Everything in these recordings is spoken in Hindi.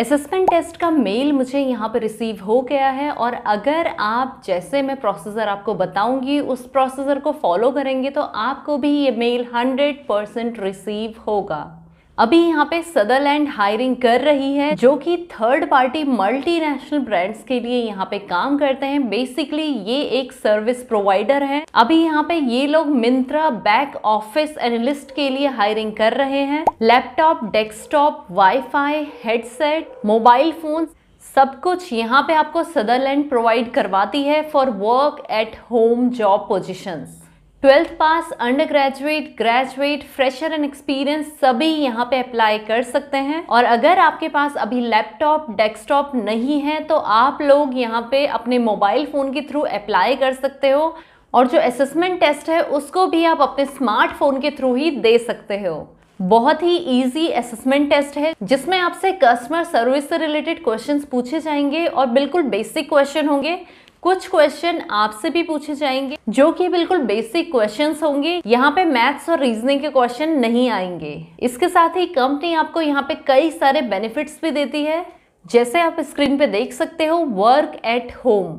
असेसमेंट टेस्ट का मेल मुझे यहाँ पर रिसीव हो गया है और अगर आप जैसे मैं प्रोसेसर आपको बताऊंगी उस प्रोसेसर को फॉलो करेंगे तो आपको भी ये मेल 100 परसेंट रिसीव होगा अभी यहाँ पे सदरलैंड हायरिंग कर रही है जो कि थर्ड पार्टी मल्टीनेशनल ब्रांड्स के लिए यहाँ पे काम करते हैं बेसिकली ये एक सर्विस प्रोवाइडर है अभी यहाँ पे ये लोग मिंत्रा बैक ऑफिस एनालिस्ट के लिए हायरिंग कर रहे हैं laptop desktop wifi headset mobile phone सब कुछ यहाँ पे आपको सदरलैंड प्रोवाइड करवाती है for work at home job positions twelfth pass undergraduate graduate fresher and experience सभी यहाँ पे अप्लाई कर सकते हैं और अगर आपके पास अभी लैपटॉप डेस्कटॉप नहीं है तो आप लोग यहाँ पे अपने मोबाइल फ़ोन के थ्रू अप्लाई कर सकते हो और जो असेसमेंट टेस्ट है उसको भी आप अपने स्मार्टफोन के थ्रू ही दे सकते हो बहुत ही इजी असेसमेंट टेस्ट है जिसमें आपसे कस्टमर सर्विस से रिलेटेड क्वेश्चंस पूछे जाएंगे और बिल्कुल बेसिक क्वेश्चन होंगे कुछ क्वेश्चन आपसे भी पूछे जाएंगे जो कि बिल्कुल बेसिक क्वेश्चन होंगे यहाँ पे मैथ्स और रीजनिंग के क्वेश्चन नहीं आएंगे इसके साथ ही कंपनी आपको यहाँ पे कई सारे बेनिफिट्स भी देती है जैसे आप स्क्रीन पे देख सकते हो work at home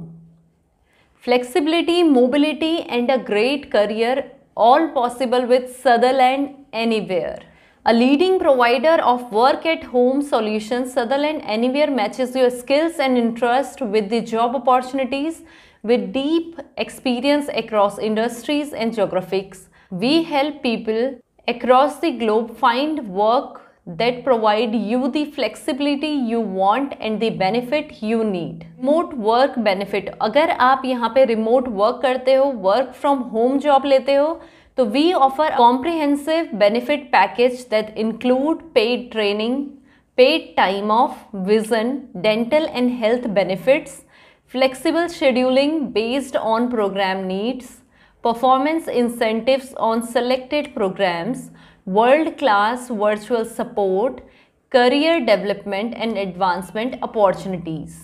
flexibility mobility and a great career all possible with Sutherland anywhere A leading provider of work at home solutions, Sutherland Anywhere matches your skills and interest with the job opportunities with deep experience across industries and geographies. We help people across the globe find work that provide you the flexibility you want and the benefit you need remote work benefit अगर आप यहाँ पे remote work करते हो work from home job लेते हो तो we offer comprehensive benefit package that include paid training paid time off vision dental and health benefits flexible scheduling based on program needs performance incentives on selected programs world class virtual support career development and advancement opportunities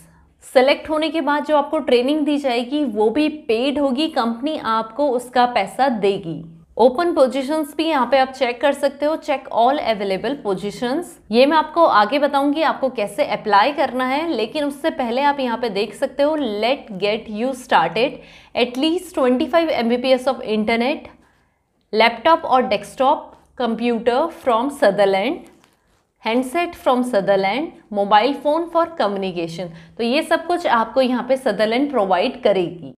select होने के बाद जो आपको ट्रेनिंग दी जाएगी वो भी पेड होगी कंपनी आपको उसका पैसा देगी ओपन पोजीशंस भी यहाँ पे आप चेक कर सकते हो चेक ऑल अवेलेबल पोजीशंस ये मैं आपको आगे बताऊंगी आपको कैसे अप्लाई करना है लेकिन उससे पहले आप यहाँ पे देख सकते हो let get you started at least 25 five of internet laptop और desktop computer from Sutherland handset from Sutherland mobile phone for communication तो ये सब कुछ आपको यहाँ पे सदरलैंड प्रोवाइड करेगी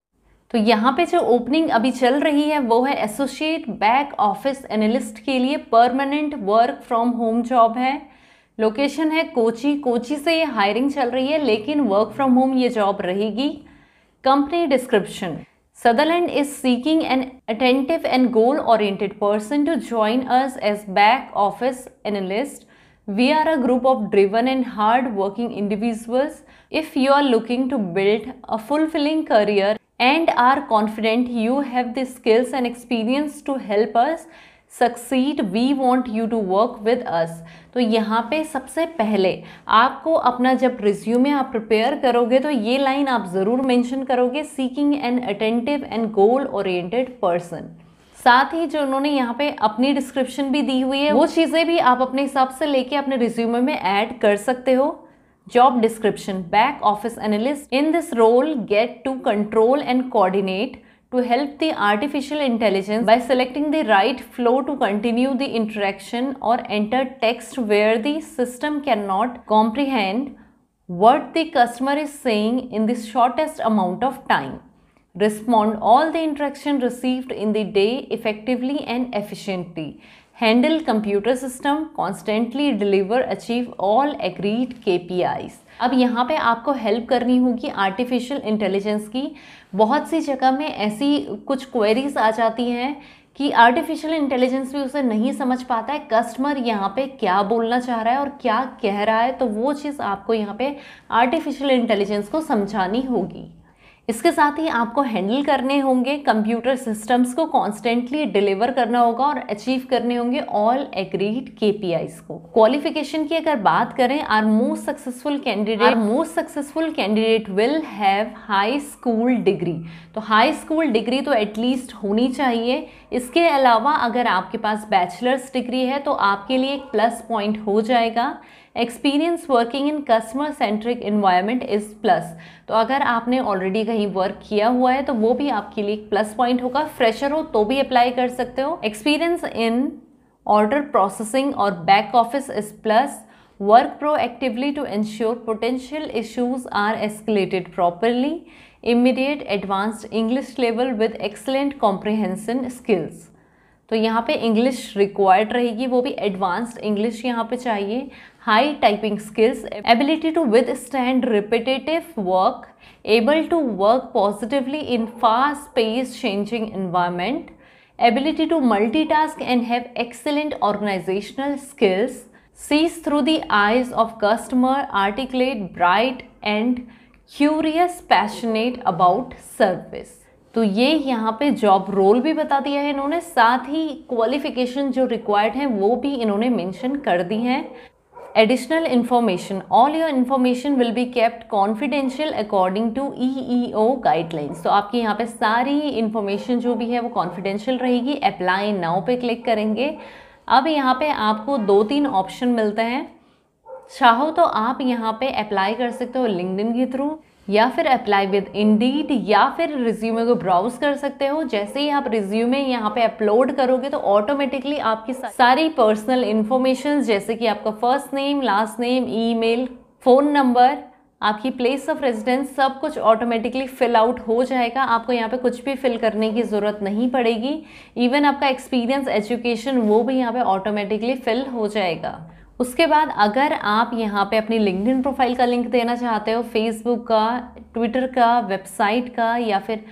तो यहाँ पे जो ओपनिंग अभी चल रही है वो है एसोसिएट बैक ऑफिस एनालिस्ट के लिए permanent work from home job है लोकेशन है कोची कोची से ये हायरिंग चल रही है लेकिन वर्क फ्रॉम होम ये जॉब रहेगी company description Sutherland is seeking an attentive and goal oriented person to join us as back office analyst we are a group of driven and hard working individuals if you are looking to build a fulfilling career and are confident you have the skills and experience to help us succeed we want you to work with us तो यहाँ पे सबसे पहले आपको अपना जब रिज्यूमे आप प्रिपेयर करोगे तो ये लाइन आप ज़रूर मेंशन करोगे seeking an attentive and goal oriented person साथ ही जो उन्होंने यहाँ पे अपनी डिस्क्रिप्शन भी दी हुई है वो चीज़ें भी आप अपने हिसाब से लेके अपने रिज्यूमे में ऐड कर सकते हो Job description Back office analyst in this role get to control and coordinate to help the artificial intelligence by selecting the right flow to continue the interaction or enter text where the system cannot comprehend what the customer is saying in the shortest amount of time. Respond all the interaction received in the day effectively and efficiently. Handle computer system constantly deliver achieve all agreed के अब यहाँ पे आपको हेल्प करनी होगी आर्टिफिशियल इंटेलिजेंस की बहुत सी जगह में ऐसी कुछ क्वेरीज आ जाती हैं कि आर्टिफिशियल इंटेलिजेंस भी उसे नहीं समझ पाता है कस्टमर यहाँ पे क्या बोलना चाह रहा है और क्या कह रहा है तो वो चीज़ आपको यहाँ पे आर्टिफिशियल इंटेलिजेंस को समझानी होगी इसके साथ ही आपको हैंडल करने होंगे कंप्यूटर सिस्टम्स को कॉन्स्टेंटली डिलीवर करना होगा और अचीव करने होंगे ऑल एग्रीड के को क्वालिफिकेशन की अगर बात करें our most successful candidate most successful candidate will have high school degree तो हाई स्कूल डिग्री तो एटलीस्ट होनी चाहिए इसके अलावा अगर आपके पास बैचलर्स डिग्री है तो आपके लिए एक प्लस पॉइंट हो जाएगा experience working in customer centric environment is plus तो अगर आपने ऑलरेडी कहीं वर्क किया हुआ है तो वो भी आपके लिए एक प्लस पॉइंट होगा फ्रेशर हो तो भी अप्लाई कर सकते हो एक्सपीरियंस इन ऑर्डर प्रोसेसिंग और back office is plus proactively to ensure potential issues are escalated properly immediate advanced English level with excellent comprehension skills तो यहाँ पे इंग्लिश रिक्वायर्ड रहेगी वो भी एडवांस्ड इंग्लिश यहाँ पे चाहिए high typing skills, ability to withstand repetitive work, able to work positively in fast-paced changing environment, ability to multitask and have excellent organizational skills, sees through the eyes of customer, articulate, bright and curious, passionate about service. तो ये यहाँ पे जॉब रोल भी बता दिया है इन्होंने साथ ही क्वालिफिकेशन जो रिक्वायर्ड हैं वो भी इन्होंने मेंशन कर दी हैं additional information all your information will be kept confidential according to EEO guidelines so, aapki yahan pe sari information jo bhi hai wo confidential rahegi apply now pe click karenge ab yahan pe aapko do teen option milte hain चाहो तो आप यहाँ पे अप्लाई कर सकते हो लिंकड के थ्रू या फिर अप्लाई विद इंडीड या फिर रिज्यूमे को ब्राउज कर सकते हो जैसे ही आप रिज्यूमे यहाँ पे अपलोड करोगे तो ऑटोमेटिकली आपकी सारी पर्सनल इन्फॉर्मेशन जैसे कि आपका first name last name email phone number आपकी प्लेस ऑफ रेजिडेंस सब कुछ ऑटोमेटिकली फिल आउट हो जाएगा आपको यहाँ पे कुछ भी फिल करने की ज़रूरत नहीं पड़ेगी इवन आपका एक्सपीरियंस एजुकेशन वो भी यहाँ पे ऑटोमेटिकली फिल हो जाएगा उसके बाद अगर आप यहाँ पे अपनी लिंकड प्रोफाइल का लिंक देना चाहते हो फेसबुक का ट्विटर का वेबसाइट का या फिर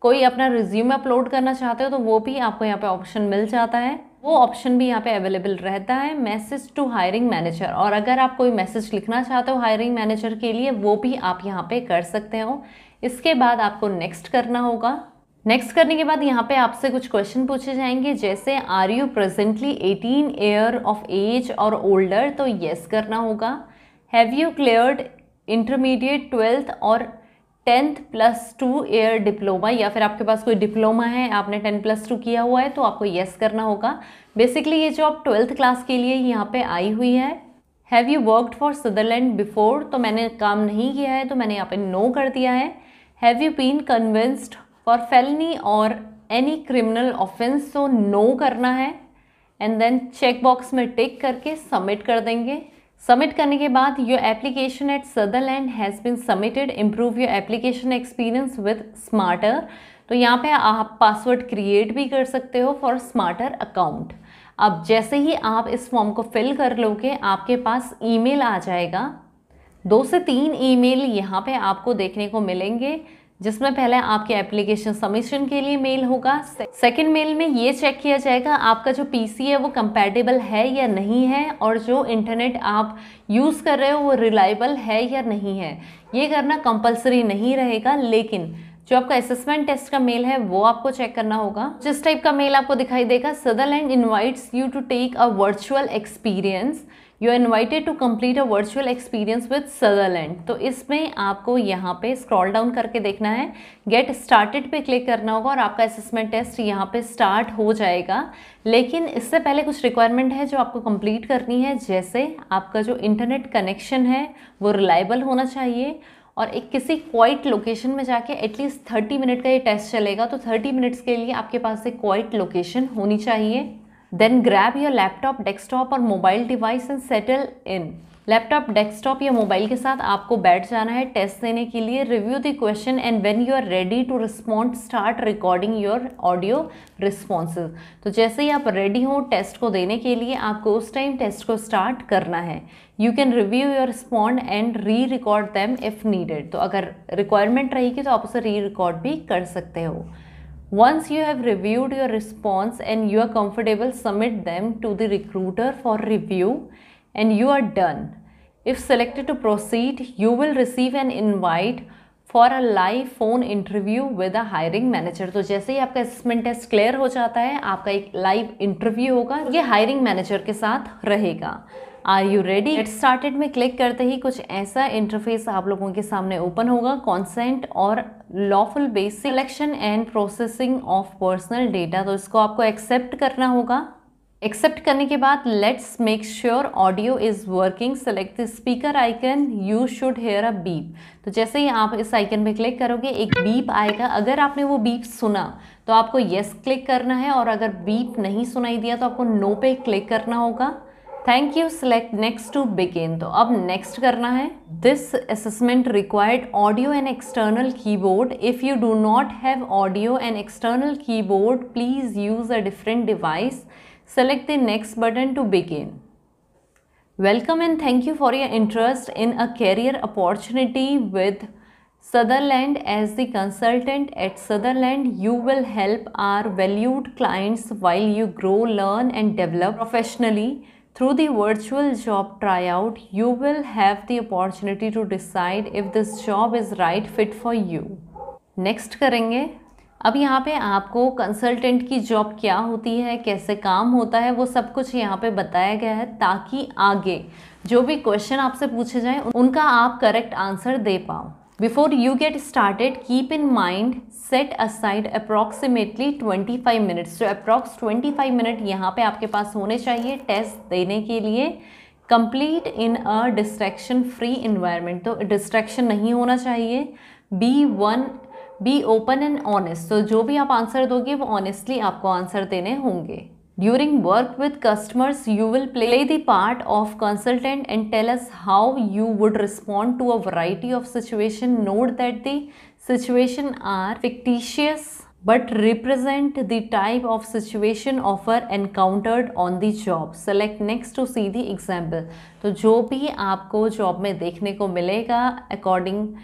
कोई अपना रिज्यूम अपलोड करना चाहते हो तो वो भी आपको यहाँ पे ऑप्शन मिल जाता है वो ऑप्शन भी यहाँ पे अवेलेबल रहता है मैसेज टू हायरिंग मैनेजर और अगर आप कोई मैसेज लिखना चाहते हो हायरिंग मैनेजर के लिए वो भी आप यहाँ पे कर सकते हो इसके बाद आपको नेक्स्ट करना होगा नेक्स्ट करने के बाद यहाँ पे आपसे कुछ क्वेश्चन पूछे जाएंगे जैसे are you presently 18 year of age और ओल्डर तो येस करना होगा have you cleared intermediate twelfth और tenth plus two year diploma या फिर आपके पास कोई डिप्लोमा है आपने टेन प्लस टू किया हुआ है तो आपको येस करना होगा बेसिकली ये जो आप ट्वेल्थ क्लास के लिए यहाँ पे आई हुई है have you worked for Sutherland before तो मैंने काम नहीं किया है तो मैंने यहाँ पे नो कर दिया है have you been convinced for felony और any criminal offence so no करना है एंड देन चेक बॉक्स में टिक करके सबमिट कर देंगे सबमिट करने के बाद your application at Sutherland has been submitted improve your application experience with smarter तो यहाँ पे आप पासवर्ड क्रिएट भी कर सकते हो फॉर स्मार्टर अकाउंट अब जैसे ही आप इस फॉर्म को फिल कर लोगे आपके पास ईमेल आ जाएगा दो से तीन ईमेल यहाँ पे आपको देखने को मिलेंगे जिसमें पहले आपके एप्लीकेशन सबमिशन के लिए मेल होगा सेकंड मेल में ये चेक किया जाएगा आपका जो पीसी है वो कंपेटेबल है या नहीं है और जो इंटरनेट आप यूज़ कर रहे हो वो रिलायबल है या नहीं है ये करना कंपलसरी नहीं रहेगा लेकिन जो आपका असेसमेंट टेस्ट का मेल है वो आपको चेक करना होगा जिस टाइप का मेल आपको दिखाई देगा Sutherland invites you to take a virtual experience you are invited to complete a virtual experience with Sutherland तो इसमें आपको यहाँ पे स्क्रॉल डाउन करके देखना है गेट स्टार्टेड पे क्लिक करना होगा और आपका असेसमेंट टेस्ट यहाँ पे स्टार्ट हो जाएगा लेकिन इससे पहले कुछ रिक्वायरमेंट है जो आपको कंप्लीट करनी है जैसे आपका जो इंटरनेट कनेक्शन है वो रिलायबल होना चाहिए और एक किसी क्वाइट लोकेशन में जाके एटलीस्ट थर्टी मिनट का ये टेस्ट चलेगा तो थर्टी मिनट्स के लिए आपके पास एक क्वाइट लोकेशन होनी चाहिए then grab your laptop desktop और mobile device and settle in laptop desktop या मोबाइल के साथ आपको बैठ जाना है टेस्ट देने के लिए review the question and when you are ready to respond start recording your audio responses तो जैसे ही आप रेडी हो टेस्ट को देने के लिए आपको उस टाइम टेस्ट को स्टार्ट करना है you can review your respond and rerecord them if needed तो अगर रिक्वायरमेंट रहेगी तो आप उसे री रिकॉर्ड भी कर सकते हो Once you have reviewed your response and you are comfortable, submit them to the recruiter for review and you are done. If selected to proceed, you will receive an invite for a live phone interview with a hiring manager तो जैसे ही आपका असेसमेंट टेस्ट क्लियर हो जाता है आपका एक लाइव इंटरव्यू होगा ये हायरिंग मैनेजर के साथ रहेगा are you ready it started में क्लिक करते ही कुछ ऐसा इंटरफेस आप लोगों के सामने ओपन होगा कॉन्सेंट और lawful base selection and processing of personal data तो इसको आपको एक्सेप्ट करना होगा एक्सेप्ट करने के बाद let's make sure audio is working select the speaker icon you should hear a beep तो जैसे ही आप इस आइकन पे क्लिक करोगे एक बीप आएगा अगर आपने वो बीप सुना तो आपको येस yes क्लिक करना है और अगर बीप नहीं सुनाई दिया तो आपको नो no पे क्लिक करना होगा thank you select next to begin तो अब नेक्स्ट करना है this assessment required audio and external keyboard if you do not have audio and external keyboard please use a different device select the next button to begin welcome and thank you for your interest in a career opportunity with Sutherland as the consultant at Sutherland you will help our valued clients while you grow learn and develop professionally Through the virtual job tryout, you will have the opportunity to decide if this job is right fit for you. next karenge अब यहाँ पे आपको कंसल्टेंट की जॉब क्या होती है कैसे काम होता है वो सब कुछ यहाँ पे बताया गया है ताकि आगे जो भी क्वेश्चन आपसे पूछे जाएं उनका आप करेक्ट आंसर दे पाओ before Before you get started, keep in mind set aside approximately 25 minutes. तो अप्रॉक्स फाइव मिनट यहाँ पर आपके पास होने चाहिए टेस्ट देने के लिए complete in a distraction free environment तो डिस्ट्रैक्शन नहीं होना चाहिए be one be open and honest तो जो भी आप आंसर दोगे वो ऑनेस्टली आपको आंसर देने होंगे During work with customers, you will play the part of consultant and tell us how you would respond to a variety of situations. Note that the situations are fictitious but represent the type of situation offer encountered on the job. Select next to see the example. So, जो भी आपको job में देखने according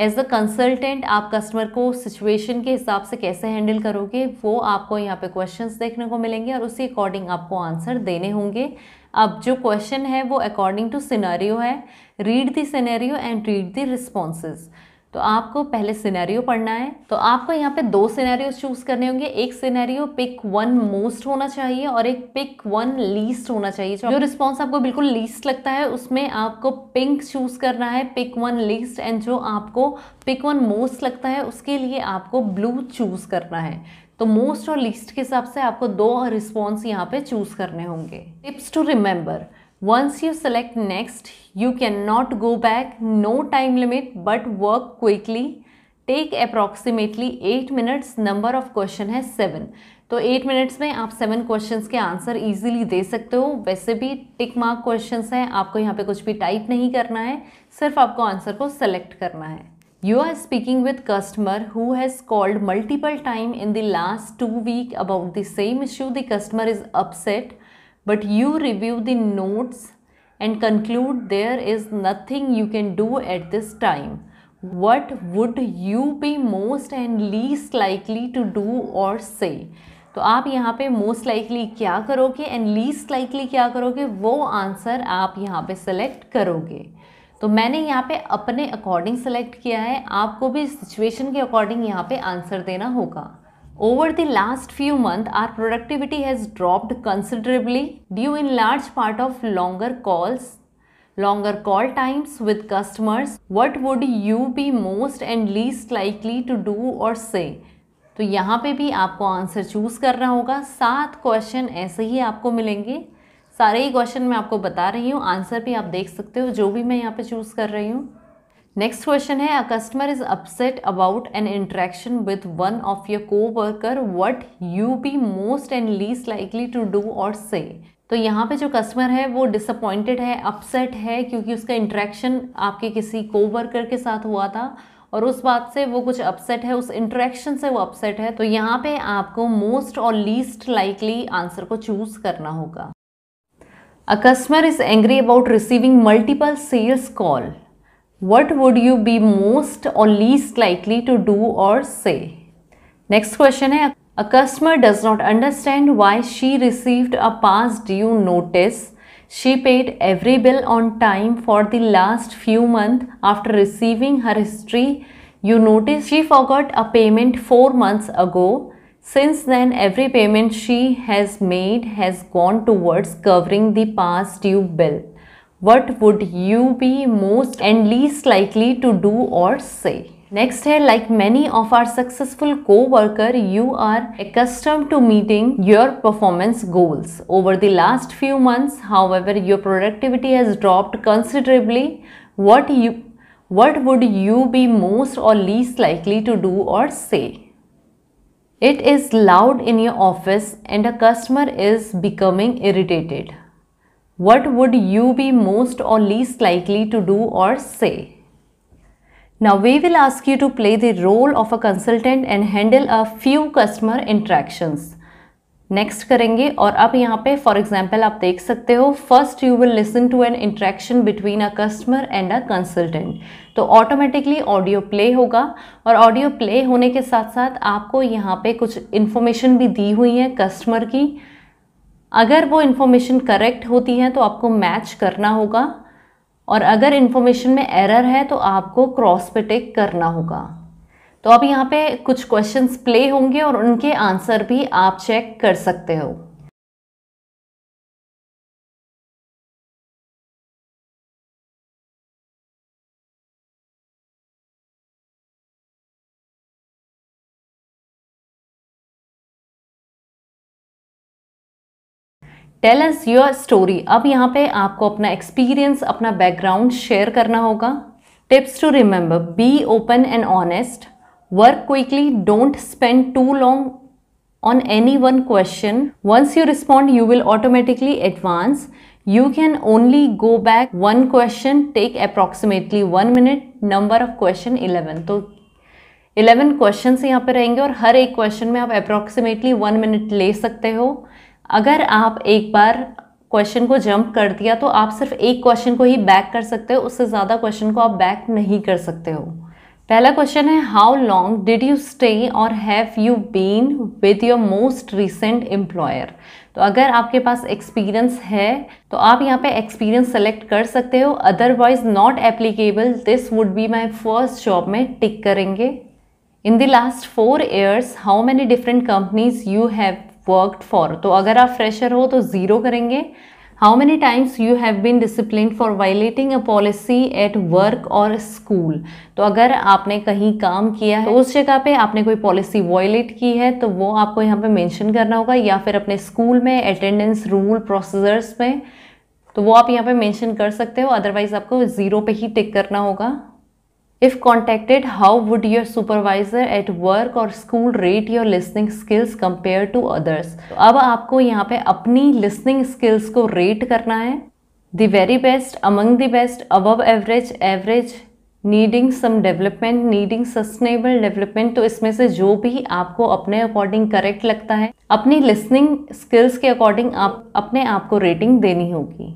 एज अ कंसल्टेंट आप कस्टमर को सिचुएशन के हिसाब से कैसे हैंडल करोगे वो आपको यहाँ पे क्वेश्चंस देखने को मिलेंगे और उसी अकॉर्डिंग आपको आंसर देने होंगे अब जो क्वेश्चन है वो अकॉर्डिंग टू सिनेरियो है read the scenario and read the responses तो आपको पहले सिनेरियो पढ़ना है तो आपको यहाँ पे दो सिनेरियो चूज करने होंगे एक सिनेरियो पिक वन मोस्ट होना चाहिए और एक पिक वन लीस्ट होना चाहिए जो रिस्पॉन्स आपको बिल्कुल लीस्ट लगता है उसमें आपको पिंक चूज करना है पिक वन लीस्ट एंड जो आपको पिक वन मोस्ट लगता है उसके लिए आपको ब्लू चूज करना है तो मोस्ट और लीस्ट के हिसाब से आपको दो रिस्पॉन्स यहाँ पे चूज करने होंगे tips to remember Once you select next, you cannot go back, no time limit but work quickly. Take approximately eight minutes number of question है सेवन तो एट मिनट्स में आप सेवन क्वेश्चंस के आंसर इजीली दे सकते हो वैसे भी टिक मार्क क्वेश्चंस हैं आपको यहाँ पे कुछ भी टाइप नहीं करना है सिर्फ आपको आंसर को सेलेक्ट करना है you are speaking with customer who has called multiple time in the last two week about the same issue the customer is upset but you review the notes and conclude there is nothing you can do at this time. What would you be most and least likely to do or say? तो आप यहाँ पे मोस्ट लाइकली क्या करोगे एंड लीस्ट लाइकली क्या करोगे वो आंसर आप यहाँ पे सेलेक्ट करोगे तो मैंने यहाँ पे अपने अकॉर्डिंग सेलेक्ट किया है आपको भी सिचुएशन के अकॉर्डिंग यहाँ पे आंसर देना होगा Over the last few months, our productivity has dropped considerably due in large part of longer calls, longer call times with customers. What would you be most and least likely to do or say? तो यहाँ पे भी आपको आंसर चूज़ करना होगा सात क्वेश्चन ऐसे ही आपको मिलेंगे सारे ही क्वेश्चन मैं आपको बता रही हूँ आंसर भी आप देख सकते हो जो भी मैं यहाँ पे चूज़ कर रही हूँ नेक्स्ट क्वेश्चन है a customer is upset about an interaction with one of your coworker what you be most and least likely to do और से तो यहाँ पे जो कस्टमर है वो डिसअपॉइंटेड है अपसेट है क्योंकि उसका इंट्रैक्शन आपके किसी को वर्कर के साथ हुआ था और उस बात से वो कुछ अपसेट है उस इंट्रैक्शन से वो अपसेट है तो यहाँ पे आपको मोस्ट और लीस्ट लाइकली आंसर को चूज़ करना होगा a customer is angry about receiving multiple sales call What would you be most or least likely to do or say? Next question A customer does not understand why she received a past due notice. She paid every bill on time for the last few months after receiving her history. You notice she forgot a payment 4 months ago. Since then, every payment she has made has gone towards covering the past due bill what would you be most and least likely to do or say? Next here, like many of our successful co-worker you are accustomed to meeting your performance goals. Over the last few months however your productivity has dropped considerably. What you what would you be most or least likely to do or say? It is loud in your office and a customer is becoming irritated. what would you be most or least likely to do or say? Now we will ask you to play the role of a consultant and handle a few customer interactions. Next करेंगे और अब यहाँ पे फॉर एग्जाम्पल आप देख सकते हो first you will listen to an interaction between a customer and a consultant तो ऑटोमेटिकली ऑडियो प्ले होगा और ऑडियो प्ले होने के साथ साथ आपको यहाँ पे कुछ इन्फॉर्मेशन भी दी हुई है कस्टमर की अगर वो इन्फॉर्मेशन करेक्ट होती है तो आपको मैच करना होगा और अगर इन्फॉर्मेशन में एरर है तो आपको क्रॉस पे टिक करना होगा तो अब यहाँ पे कुछ क्वेश्चंस प्ले होंगे और उनके आंसर भी आप चेक कर सकते हो टेल एस योर स्टोरी अब यहाँ पे आपको अपना एक्सपीरियंस अपना बैकग्राउंड शेयर करना होगा tips to remember be open and honest work quickly don't spend too long on any one question once you respond you will automatically advance you can only go back one question take approximately one minute number of question eleven तो इलेवन क्वेश्चन यहाँ पर रहेंगे और हर एक क्वेश्चन में आप अप्रॉक्सीमेटली वन मिनट ले सकते हो अगर आप एक बार क्वेश्चन को जंप कर दिया तो आप सिर्फ एक क्वेश्चन को ही बैक कर सकते हो उससे ज़्यादा क्वेश्चन को आप बैक नहीं कर सकते हो पहला क्वेश्चन है how long did you stay और have you been with your most recent employer तो अगर आपके पास एक्सपीरियंस है तो आप यहाँ पे एक्सपीरियंस सेलेक्ट कर सकते हो otherwise not applicable this would be my first job में टिक करेंगे in the last four years how many different companies you have worked for तो अगर आप फ्रेशर हो तो ज़ीरो करेंगे how many times you have been disciplined for violating a policy at work और स्कूल तो अगर आपने कहीं काम किया है तो उस जगह पे आपने कोई पॉलिसी वायलेट की है तो वो आपको यहाँ पे मेंशन करना होगा या फिर अपने स्कूल में अटेंडेंस रूल प्रोसीजर्स में तो वो आप यहाँ पे मेंशन कर सकते हो अदरवाइज़ आपको ज़ीरो पे ही टिक करना होगा If contacted, how would your supervisor at work or school rate your listening skills compared to others? तो अब आपको यहाँ पे अपनी listening skills को rate करना है The very best, among the best, above average, average, needing some development needing sustainable development तो इसमें से जो भी आपको अपने अकॉर्डिंग करेक्ट लगता है अपनी लिसनिंग स्किल्स के अकॉर्डिंग आप अपने आप को रेटिंग देनी होगी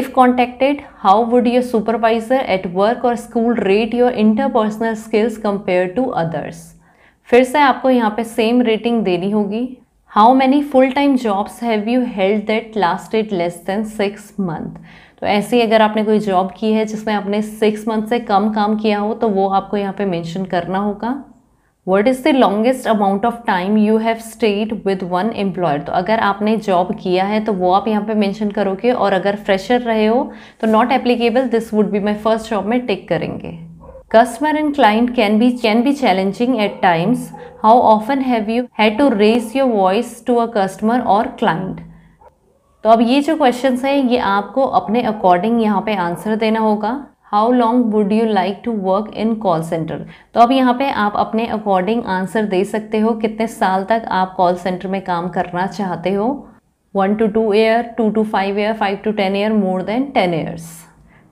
If contacted, how would your supervisor at work or school rate your interpersonal skills compared to others? फिर से आपको यहाँ पे सेम रेटिंग देनी होगी how many full time jobs have you held that lasted less than six month तो ऐसे ही अगर आपने कोई जॉब की है जिसमें आपने सिक्स मंथ से कम काम किया हो तो वो आपको यहाँ पे मेंशन करना होगा what is the longest amount of time you have stayed with one employer तो अगर आपने जॉब किया है तो वो आप यहाँ पे मेंशन करोगे और अगर फ्रेशर रहे हो तो not applicable this would be my first job में टिक करेंगे customer and client can be can be challenging at times how often have you had to raise your voice to a customer और क्लाइंट तो अब ये जो क्वेश्चन हैं ये आपको अपने अकॉर्डिंग यहाँ पे आंसर देना होगा How long would you like to work in call center? तो अब यहाँ पे आप अपने अकॉर्डिंग आंसर दे सकते हो कितने साल तक आप कॉल सेंटर में काम करना चाहते हो one to two year two to five year five to ten year more than ten years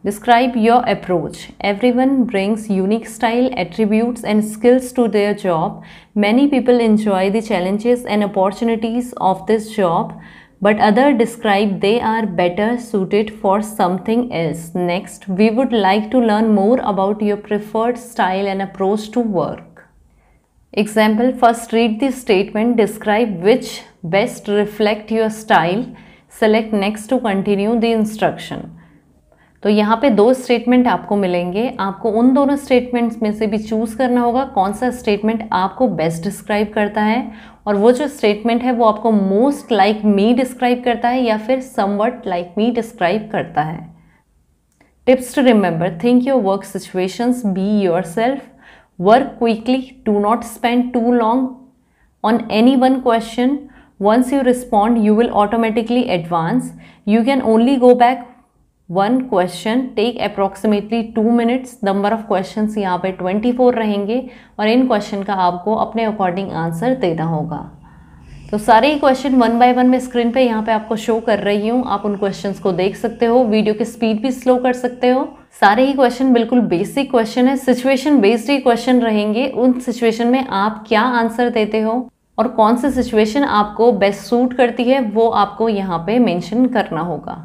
Describe your approach. Everyone brings unique style, attributes, and skills to their job. Many people enjoy the challenges and opportunities of this job. but other describe they are better suited for something else. Next, we would like to learn more about your preferred style and approach to work. Example, first read the statement, describe which best reflect your style, select next to continue the instruction. तो यहाँ पे दो स्टेटमेंट आपको मिलेंगे आपको उन दोनों स्टेटमेंट्स में से भी चूज़ करना होगा कौन सा स्टेटमेंट आपको बेस्ट डिस्क्राइब करता है और वो जो स्टेटमेंट है वो आपको मोस्ट लाइक मी डिस्क्राइब करता है या फिर समवट लाइक मी डिस्क्राइब करता है tips to remember think your work situations be yourself work quickly do not spend too long on any one question once you respond you will automatically advance you can only go back one question take approximately two minutes number of question यहाँ पे ट्वेंटी फोर रहेंगे और इन क्वेश्चन का आपको अपने अकॉर्डिंग आंसर देना होगा तो सारे ही क्वेश्चन वन बाय वन में स्क्रीन पे यहाँ पे आपको शो कर रही हूँ आप उन क्वेश्चंस को देख सकते हो वीडियो की स्पीड भी स्लो कर सकते हो सारे ही क्वेश्चन बिल्कुल बेसिक क्वेश्चन है सिचुएशन बेस्ड ही क्वेश्चन रहेंगे उन सिचुएशन में आप क्या आंसर देते हो और कौन सी सिचुएशन आपको बेस्ट सूट करती है वो आपको यहाँ पे मेंशन करना होगा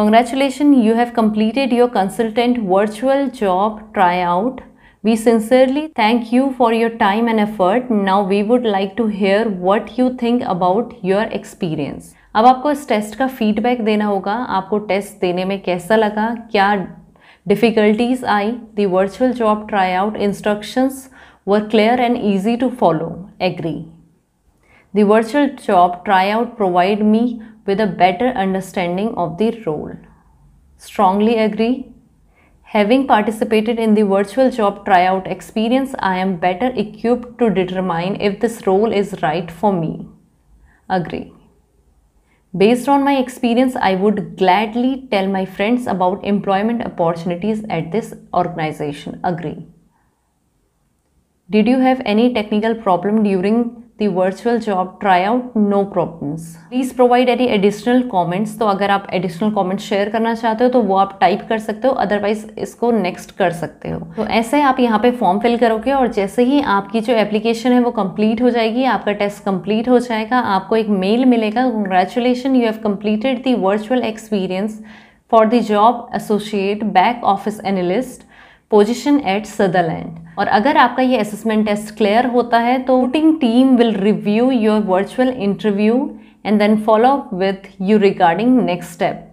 Congratulations, you have completed your consultant virtual job tryout. We sincerely thank you for your time and effort. Now we would like to hear what you think about your experience. अब आपको इस टेस्ट का फीडबैक देना होगा आपको टेस्ट देने में कैसा लगा क्या difficulties I the virtual job try out instructions were clear and easy to follow agree The virtual job tryout provided me with a better understanding of the role. Strongly agree. Having participated in the virtual job tryout experience, I am better equipped to determine if this role is right for me. Agree. Based on my experience, I would gladly tell my friends about employment opportunities at this organization. Agree. Did you have any technical problem during the virtual job try out no problems please provide any additional comments तो अगर आप additional comments share करना चाहते हो तो वो आप type कर सकते हो otherwise इसको next कर सकते हो तो ऐसे आप यहाँ पे form fill करोगे और जैसे ही आपकी जो application है वो complete हो जाएगी आपका test complete हो जाएगा आपको एक mail मिलेगा congratulation you have completed the virtual experience for the job associate back office analyst position at Sutherland और अगर आपका ये असेसमेंट टेस्ट क्लियर होता है तो voting team will review your virtual interview and then follow up with you regarding next step